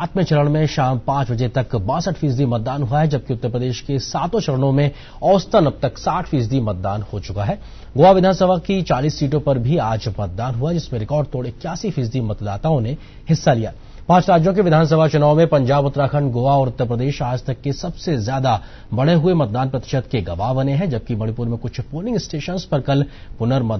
सातवें चरण में शाम पांच बजे तक बासठ फीसदी मतदान हुआ है जबकि उत्तर प्रदेश के सातों चरणों में औसतन अब तक साठ फीसदी मतदान हो चुका है गोवा विधानसभा की चालीस सीटों पर भी आज मतदान हुआ जिसमें रिकॉर्ड तोड़ इक्यासी फीसदी मतदाताओं ने हिस्सा लिया पांच राज्यों के विधानसभा चुनाव में पंजाब उत्तराखंड गोवा और उत्तर प्रदेश आज तक के सबसे ज्यादा बढ़े हुए मतदान प्रतिशत के गवाह बने हैं जबकि मणिपुर में कुछ पोलिंग स्टेशन पर कल पुनर्मतदान